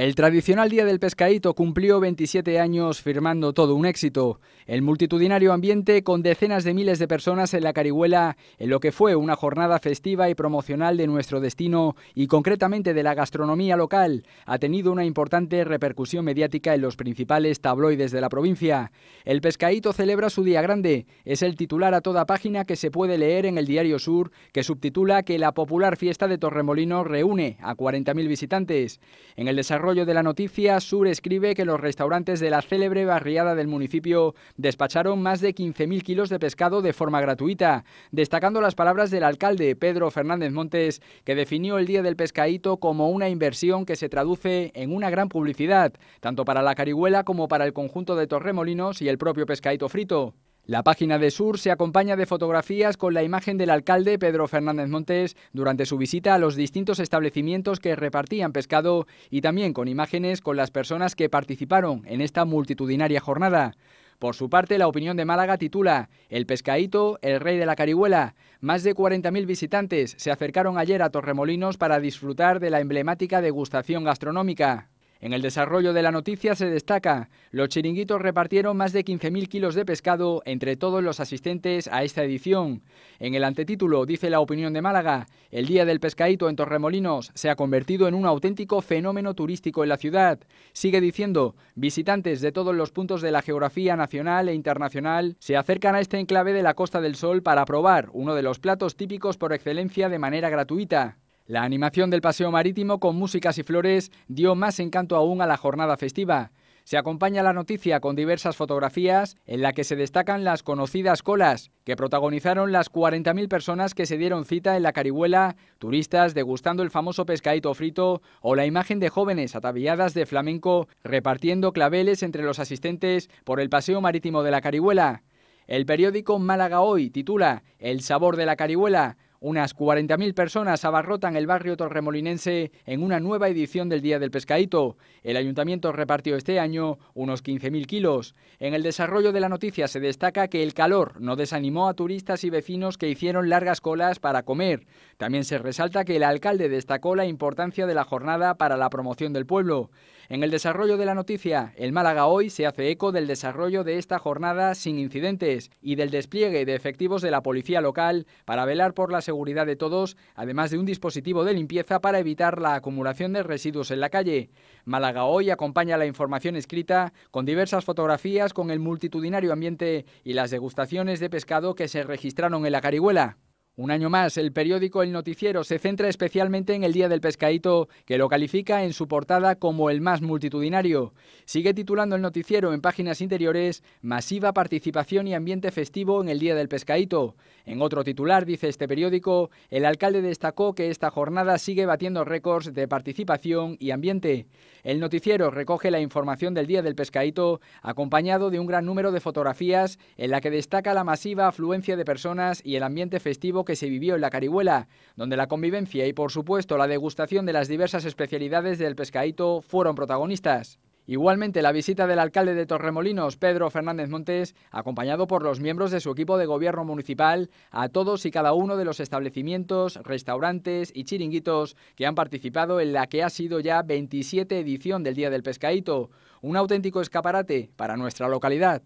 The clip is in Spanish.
El tradicional Día del Pescadito cumplió 27 años firmando todo un éxito. El multitudinario ambiente con decenas de miles de personas en la Carihuela, en lo que fue una jornada festiva y promocional de nuestro destino y concretamente de la gastronomía local, ha tenido una importante repercusión mediática en los principales tabloides de la provincia. El Pescadito celebra su Día Grande, es el titular a toda página que se puede leer en el Diario Sur, que subtitula que la popular fiesta de Torremolino reúne a 40.000 visitantes. En el desarrollo desarrollo de la noticia, Sur escribe que los restaurantes de la célebre barriada del municipio despacharon más de 15.000 kilos de pescado de forma gratuita, destacando las palabras del alcalde Pedro Fernández Montes, que definió el Día del Pescadito como una inversión que se traduce en una gran publicidad, tanto para la carihuela como para el conjunto de Torremolinos y el propio pescadito frito. La página de Sur se acompaña de fotografías con la imagen del alcalde Pedro Fernández Montes durante su visita a los distintos establecimientos que repartían pescado y también con imágenes con las personas que participaron en esta multitudinaria jornada. Por su parte, la opinión de Málaga titula El pescadito, el rey de la carihuela. Más de 40.000 visitantes se acercaron ayer a Torremolinos para disfrutar de la emblemática degustación gastronómica. En el desarrollo de la noticia se destaca, los chiringuitos repartieron más de 15.000 kilos de pescado entre todos los asistentes a esta edición. En el antetítulo dice la opinión de Málaga, el Día del Pescadito en Torremolinos se ha convertido en un auténtico fenómeno turístico en la ciudad. Sigue diciendo, visitantes de todos los puntos de la geografía nacional e internacional se acercan a este enclave de la Costa del Sol para probar uno de los platos típicos por excelencia de manera gratuita. La animación del paseo marítimo con músicas y flores dio más encanto aún a la jornada festiva. Se acompaña la noticia con diversas fotografías en la que se destacan las conocidas colas que protagonizaron las 40.000 personas que se dieron cita en la Carihuela, turistas degustando el famoso pescadito frito o la imagen de jóvenes ataviadas de flamenco repartiendo claveles entre los asistentes por el paseo marítimo de la Carihuela. El periódico Málaga Hoy titula El sabor de la Carihuela, unas 40.000 personas abarrotan el barrio torremolinense en una nueva edición del Día del Pescadito. El ayuntamiento repartió este año unos 15.000 kilos. En el desarrollo de la noticia se destaca que el calor no desanimó a turistas y vecinos que hicieron largas colas para comer. También se resalta que el alcalde destacó la importancia de la jornada para la promoción del pueblo. En el desarrollo de la noticia, el Málaga hoy se hace eco del desarrollo de esta jornada sin incidentes y del despliegue de efectivos de la policía local para velar por la seguridad de todos, además de un dispositivo de limpieza para evitar la acumulación de residuos en la calle. Málaga hoy acompaña la información escrita con diversas fotografías con el multitudinario ambiente y las degustaciones de pescado que se registraron en la Carihuela. Un año más, el periódico El Noticiero se centra especialmente en el Día del Pescadito, que lo califica en su portada como el más multitudinario. Sigue titulando el noticiero en páginas interiores Masiva participación y ambiente festivo en el Día del Pescadito. En otro titular, dice este periódico, el alcalde destacó que esta jornada sigue batiendo récords de participación y ambiente. El noticiero recoge la información del Día del Pescadito, acompañado de un gran número de fotografías en la que destaca la masiva afluencia de personas y el ambiente festivo que se vivió en la Carihuela, donde la convivencia y, por supuesto, la degustación de las diversas especialidades del pescadito fueron protagonistas. Igualmente, la visita del alcalde de Torremolinos, Pedro Fernández Montes, acompañado por los miembros de su equipo de gobierno municipal, a todos y cada uno de los establecimientos, restaurantes y chiringuitos que han participado en la que ha sido ya 27 edición del Día del Pescadito, un auténtico escaparate para nuestra localidad.